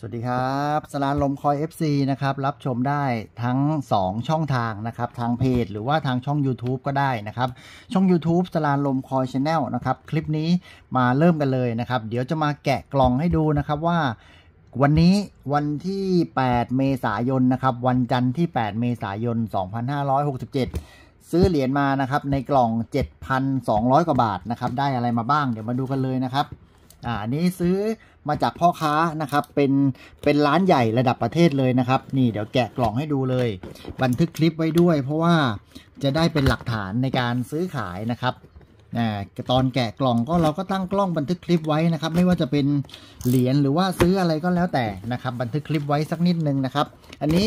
สวัสดีครับ สลานลมคอย FC นะครับ รับชมได้ทั้ง 2 ช่องทาง นะครับทางเพจหรือว่าทางช่อง YouTube ก็ได้นะครับ ช่อง YouTube สลานลมคอยช n e l นะครับคลิปนี้มาเริ่มกันเลยนะครับ เดี๋ยวจะมาแกะกล่องให้ดูนะครับว่า วันนี้วันที่ 8 เมษายนนะครับ วันจันทร์ที่ 8 เมษายน2567 ซื้อเหรียญมานะครับในกล่อง 7,200 กว่าบาทนะครับได้อะไรมาบ้างเดี๋ยวมาดูกันเลยนะครับอ่านี้ซื้อมาจากพ่อค้านะครับเป็นเป็นร้านใหญ่ระดับประเทศเลยนะครับ นี่เดี๋ยวแกะกล่องให้ดูเลย บันทึกคลิปไว้ด้วย เพราะว่าจะได้เป็นหลักฐานในการซื้อขายนะครับตอนแกะกล่องก็เราก็ตั้งกล้องบันทึกคลิปไว้นะครับ ไม่ว่าจะเป็นเหรียญหรือว่าซื้ออะไรก็แล้วแต่นะครับ บันทึกคลิปไว้สักนิดนึงนะครับ อันนี้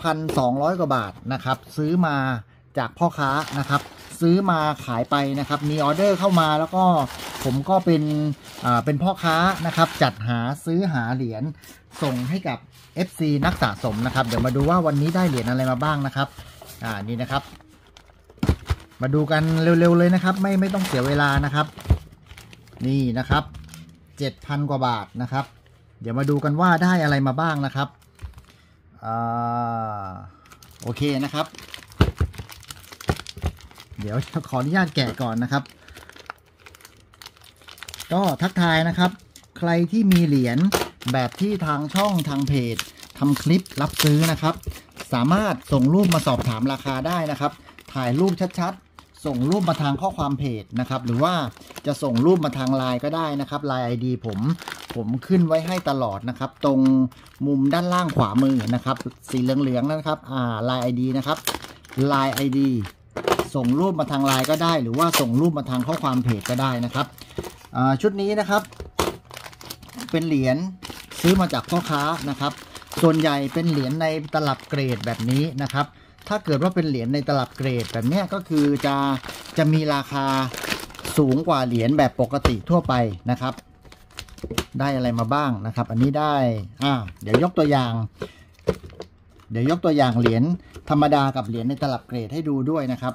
7,200กว่าบาทนะครับ ซื้อมาจากพ่อค้านะครับซื้อมาขายไปนะครับมีออเดอร์เข้ามาแล้วก็ผมก็เป็นเป็นพ่อค้านะครับ จัดหาซื้อหาเหรียญส่งให้กับ FC นักสะสมนะครับเดี๋ยวมาดูว่าวันนี้ได้เหรียญอะไรมาบ้างนะครับ อ่านี่นะครับ มาดูกันเร็วๆเลยนะครับ ไม่ไม่ต้องเสียเวลานะครับ นี่นะครับเจ็ดพันกว่าบาทนะครับ เดี๋ยวมาดูกันว่าได้อะไรมาบ้างนะครับอ่าโอเคนะครับเดี๋ยวขออนุญาตแกะก่อนนะครับ ก็ทักทายนะครับ ใครที่มีเหรียญแบบที่ทางช่องทางเพจทำคลิปรับซื้อนะครับ สามารถส่งรูปมาสอบถามราคาได้นะครับ ถ่ายรูปชัด ๆ ส่งรูปมาทางข้อความเพจนะครับ หรือว่าจะส่งรูปมาทางไลน์ก็ได้นะครับไลน์ไอดีผม ผมขึ้นไว้ให้ตลอดนะครับ ตรงมุมด้านล่างขวามือนะครับ สีเหลืองๆนะครับ อ่าไลน์ไอดีนะครับไลน์ไอดีส่งรูปมาทางไลน์ก็ได้หรือว่าส่งรูปมาทางข้อความเพจก็ได้นะครับชุดนี้นะครับ เป็นเหรียญซื้อมาจากพ่อค้านะครับ ส่วนใหญ่เป็นเหรียญในตลับเกรดแบบนี้นะครับ ถ้าเกิดว่าเป็นเหรียญในตลับเกรดแบบนี้ก็คือจะจะมีราคาสูงกว่าเหรียญแบบปกติทั่วไปนะครับ ได้อะไรมาบ้างนะครับ อันนี้ได้อ่าเดี๋ยวยกตัวอย่าง เดี๋ยวยกตัวอย่างเหรียญธรรมดากับเหรียญในตลับเกรดให้ดูด้วยนะครับ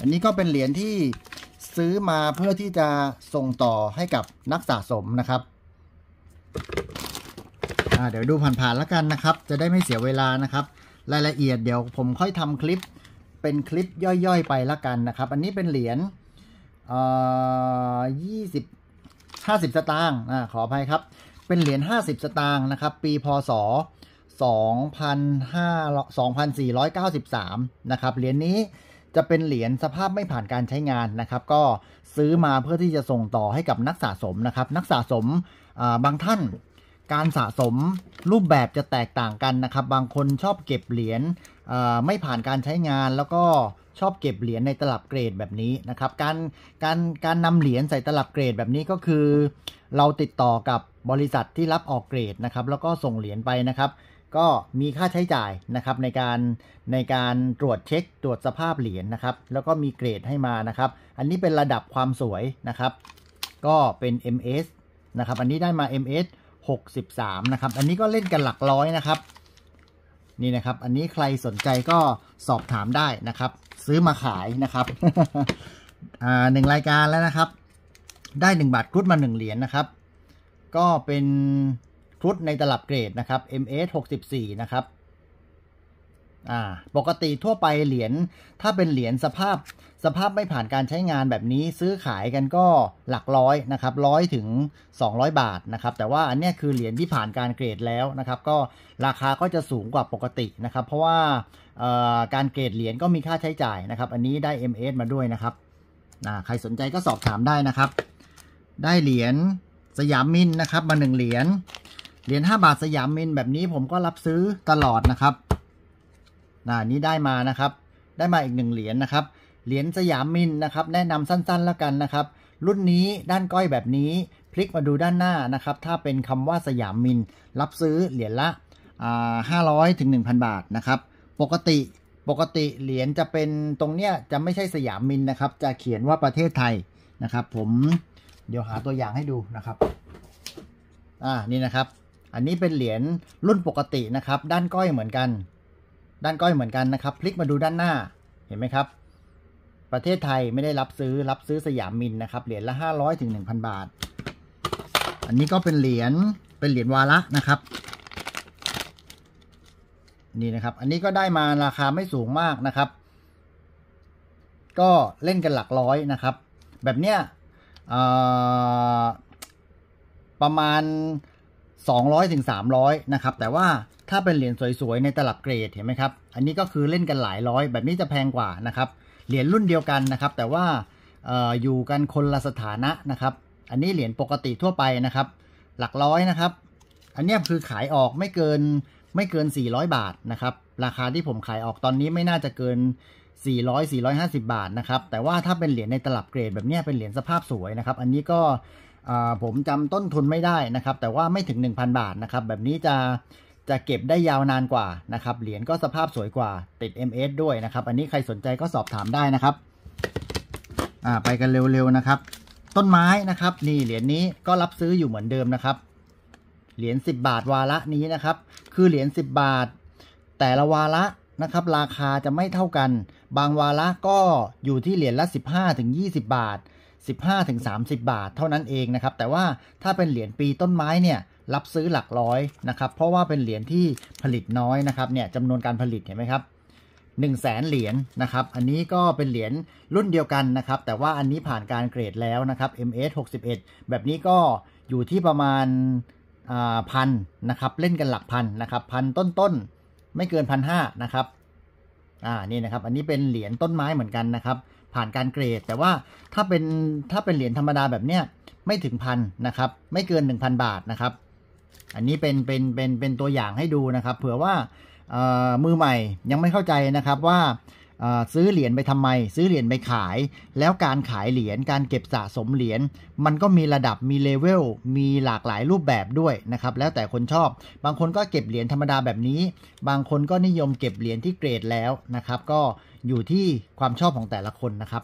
อันนี้ก็เป็นเหรียญที่ซื้อมาเพื่อที่จะส่งต่อให้กับนักสะสมนะครับ เดี๋ยวดูผ่านๆแล้วกันนะครับ จะได้ไม่เสียเวลานะครับ รายละเอียดเดี๋ยวผมค่อยทำคลิป เป็นคลิปย่อยๆ ไปละกันนะครับ อันนี้เป็นเหรียญยี่สิบห้าสิบสตางค์ขออภัยครับ เป็นเหรียญห้าสิบสตางค์นะครับ ปี พศ2,493นะครับเหรียญนี้จะเป็นเหรียญสภาพไม่ผ่านการใช้งานนะครับ ก็ซื้อมาเพื่อที่จะส่งต่อให้กับนักสะสมนะครับ นักสะสมบางท่านการสะสมรูปแบบจะแตกต่างกันนะครับ บางคนชอบเก็บเหรียญไม่ผ่านการใช้งาน แล้วก็ชอบเก็บเหรียญในตลับเกรดแบบนี้นะครับ การการการนำเหรียญใส่ตลับเกรดแบบนี้ก็คือ เราติดต่อกับบริษัทที่รับออกเกรดนะครับ แล้วก็ส่งเหรียญไปนะครับก็มีค่าใช้จ่ายนะครับในการในการตรวจเช็คตรวจสภาพเหรียญนนะครับ แล้วก็มีเกรดให้มานะครับ อันนี้เป็นระดับความสวยนะครับ ก็เป็น MS นะครับ อันนี้ได้มา MS 63นะครับอันนี้ก็เล่นกันหลักร้อยนะครับนี่นะครับ อันนี้ใครสนใจก็สอบถามได้นะครับ ซื้อมาขายนะครับอ่าหนึ่งรายการแล้วนะครับ ได้ 1 บาทกรุดมา 1 เหรียญนะครับ ก็เป็นครุฑในตลับเกรด นะครับ MS 64นะครับ อ่า ปกติทั่วไปเหรียญถ้าเป็นเหรียญสภาพสภาพไม่ผ่านการใช้งานแบบนี้ซื้อขายกันก็หลักร้อยนะครับร้อยถึง 200 บาทนะครับแต่ว่าอันนี้คือเหรียญที่ผ่านการเกรดแล้วนะครับ ก็ราคาก็จะสูงกว่าปกตินะครับ เพราะว่าการเกรดเหรียญก็มีค่าใช้จ่ายนะครับ อันนี้ได้ MS มาด้วยนะครับ ใครสนใจก็สอบถามได้นะครับ ได้เหรียญสยามมินนะครับ มาหนึ่งเหรียญเหรียญ 5 บาทสยามมินแบบนี้ผมก็รับซื้อตลอดนะครับนนี้ได้มานะครับ ได้มาอีกหนึ่งเหรียญนะครับ เหรียญสยามมินนะครับ แนะนำสั้นๆแล้วกันนะครับ รุ่นนี้ด้านก้อยแบบนี้พลิกมาดูด้านหน้านะครับ ถ้าเป็นคำว่าสยามมิน รับซื้อเหรียญละห้าร้อยถึงหนึ่งพันบาทนะครับ ปกติปกติเหรียญจะเป็นตรงเนี้ยจะไม่ใช่สยามมินนะครับ จะเขียนว่าประเทศไทยนะครับ ผมเดี๋ยวหาตัวอย่างให้ดูนะครับอ่านี่นะครับอันนี้เป็นเหรียญรุ่นปกตินะครับ ด้านก้อยเหมือนกัน ด้านก้อยเหมือนกันนะครับพลิกมาดูด้านหน้าเห็นไหมครับ ประเทศไทยไม่ได้รับซื้อรับซื้อสยามมินนะครับเหรียญละ 500ถึง1,000บาท อันนี้ก็เป็นเหรียญเป็นเหรียญวาระนะครับ นี่นะครับ อันนี้ก็ได้มาราคาไม่สูงมากนะครับ ก็เล่นกันหลักร้อยนะครับ แบบเนี้ยประมาณ200ถึง300นะครับแต่ว่าถ้าเป็นเหรียญสวยๆในตลับเกรดเห็นไหมครับอันนี้ก็คือเล่นกันหลายร้อย แบบนี้จะแพงกว่านะครับเหรียญรุ่นเดียวกันนะครับ แต่ว่าอออยู่กันคนละสถานะนะครับ อันนี้เหรียญปกติทั่วไปนะครับหลักร้อยนะครับ อันนี้คือขายออกไม่เกินไม่เกิน400บาทนะครับ ราคาที่ผมขายออกตอนนี้ไม่น่าจะเกิน400 450บาทนะครับแต่ว่าถ้าเป็นเหรียญในตลับเกรด แบบนี้เป็นเหรียญสภาพสวยนะครับ อันนี้ก็ผมจำต้นทุนไม่ได้นะครับ แต่ว่าไม่ถึง 1,000 บาทนะครับ แบบนี้จะจะเก็บได้ยาวนานกว่านะครับ เหรียญก็สภาพสวยกว่า ติด MS ด้วยนะครับ อันนี้ใครสนใจก็สอบถามได้นะครับ ไปกันเร็วๆนะครับ ต้นไม้นะครับ นี่เหรียญนี้ก็รับซื้ออยู่เหมือนเดิมนะครับ เหรียญ10 บาทวาระนี้นะครับคือเหรียญ10 บาท แต่ละวาระนะครับราคาจะไม่เท่ากัน บางวาระก็อยู่ที่เหรียญละ 15-20 บาท15-30บาท เท่านั้นเองนะครับ แต่ว่าถ้าเป็นเหรียญปีต้นไม้เนี่ย รับซื้อหลักร้อยนะครับ เพราะว่าเป็นเหรียญที่ผลิตน้อยนะครับ เนี่ยจำนวนการผลิตเห็นไหมครับ1 0 0 0 0แสนเหรียญนะครับ อันนี้ก็เป็นเหรียญรุ่นเดียวกันนะครับ แต่ว่าอันนี้ผ่านการเกรดแล้วนะครับ MS 61แบบนี้ก็อยู่ที่ประมาณพันนะครับ เล่นกันหลักพันนะครับ พันต้นๆไม่เกินพันห้านะครับอ่านี่นะครับ อันนี้เป็นเหรียญต้นไม้เหมือนกันนะครับผ่านการเกรดแต่ว่าถ้าเป็นถ้าเป็นเหรียญธรรมดาแบบเนี้ยไม่ถึงพันนะครับ ไม่เกิน 1,000 บาทนะครับ อันนี้เป็นเป็นเป็นเป็นตัวอย่างให้ดูนะครับ เผื่อว่ามือใหม่ยังไม่เข้าใจนะครับว่า ซื้อเหรียญไปทำไม ซื้อเหรียญไปขาย แล้วการขายเหรียญ การเก็บสะสมเหรียญ มันก็มีระดับมีเลเวลมีหลากหลายรูปแบบด้วยนะครับ แล้วแต่คนชอบ บางคนก็เก็บเหรียญธรรมดาแบบนี้ บางคนก็นิยมเก็บเหรียญที่เกรดแล้วนะครับ ก็อยู่ที่ความชอบของแต่ละคนนะครับ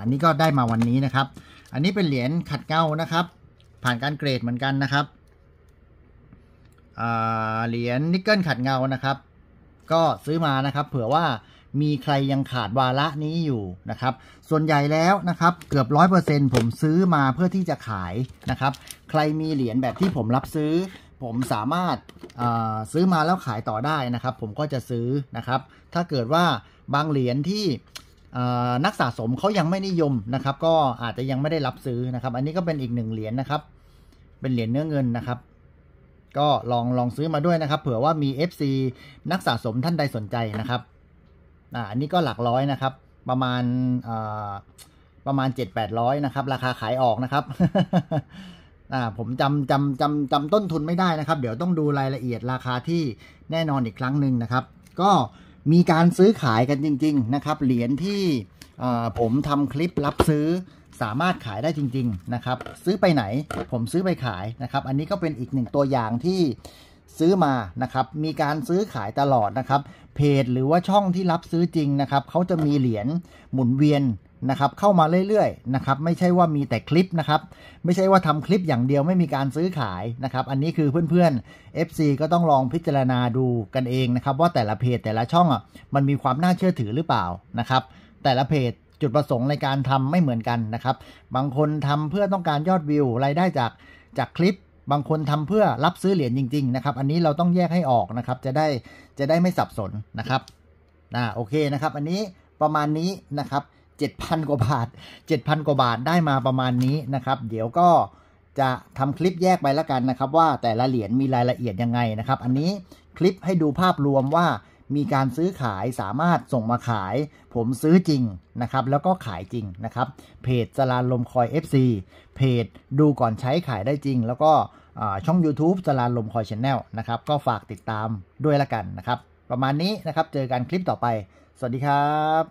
อันนี้ก็ได้มาวันนี้นะครับ อันนี้เป็นเหรียญขัดเก้านะครับ ผ่านการเกรดเหมือนกันนะครับ เหรียญนิกเกิลขัดเงานะครับ ก็ซื้อมานะครับ เผื่อว่ามีใครยังขาดวาระนี้อยู่นะครับ ส่วนใหญ่แล้วนะครับเกือบร้อยเปอร์เซ็นผมซื้อมาเพื่อที่จะขายนะครับ ใครมีเหรียญแบบที่ผมรับซื้อ ผมสามารถซื้อมาแล้วขายต่อได้นะครับ ผมก็จะซื้อนะครับ ถ้าเกิดว่าบางเหรียญที่นักสะสมเขายังไม่นิยมนะครับ ก็อาจจะยังไม่ได้รับซื้อนะครับ อันนี้ก็เป็นอีกหนึ่งเหรียญนะครับ เป็นเหรียญเนื้อเงินนะครับ ก็ลองลองซื้อมาด้วยนะครับ เผื่อว่ามี FC นักสะสมท่านใดสนใจนะครับอันนี้ก็หลักร้อยนะครับ ประมาณประมาณ7-800นะครับ ราคาขายออกนะครับผมจำจำจำจำต้นทุนไม่ได้นะครับ เดี๋ยวต้องดูรายละเอียดราคาที่แน่นอนอีกครั้งหนึ่งนะครับ ก็มีการซื้อขายกันจริง ๆ นะครับเหรียญที่ผมทำคลิปรับซื้อสามารถขายได้จริง ๆ นะครับ ซื้อไปไหนผมซื้อไปขายนะครับ อันนี้ก็เป็นอีกหนึ่งตัวอย่างที่ซื้อมานะครับ มีการซื้อขายตลอดนะครับ เพจหรือว่าช่องที่รับซื้อจริงนะครับเขาจะมีเหรียญหมุนเวียนนะครับเข้ามาเรื่อยๆนะครับ ไม่ใช่ว่ามีแต่คลิปนะครับ ไม่ใช่ว่าทำคลิปอย่างเดียวไม่มีการซื้อขายนะครับอันนี้คือเพื่อนๆ FC ก็ต้องลองพิจารณาดูกันเองนะครับ ว่าแต่ละเพจแต่ละช่องอ่ะมันมีความน่าเชื่อถือหรือเปล่านะครับ แต่ละเพจจุดประสงค์ในการทำไม่เหมือนกันนะครับ บางคนทำเพื่อต้องการยอดวิวรายได้จากจากคลิป บางคนทำเพื่อรับซื้อเหรียญจริงๆนะครับอันนี้เราต้องแยกให้ออกนะครับ จะได้จะได้ไม่สับสนนะครับอ่าโอเคนะครับ อันนี้ประมาณนี้นะครับ7,000 กว่า บาท 7,000 กว่า บาทได้มาประมาณนี้นะครับ เดี๋ยวก็จะทำคลิปแยกไปแล้วกันนะครับ ว่าแต่ละเหรียญมีรายละเอียดยังไงนะครับอันนี้คลิปให้ดูภาพรวมว่ามีการซื้อขายสามารถส่งมาขาย ผมซื้อจริงนะครับ แล้วก็ขายจริงนะครับ เพจสลาลมคอย FC เพจ ดูก่อนใช้ขายได้จริง แล้วก็ช่อง YouTube สลาลมคอยชแนลนะครับก็ฝากติดตามด้วยละกันนะครับ ประมาณนี้นะครับเจอกันคลิปต่อไป สวัสดีครับ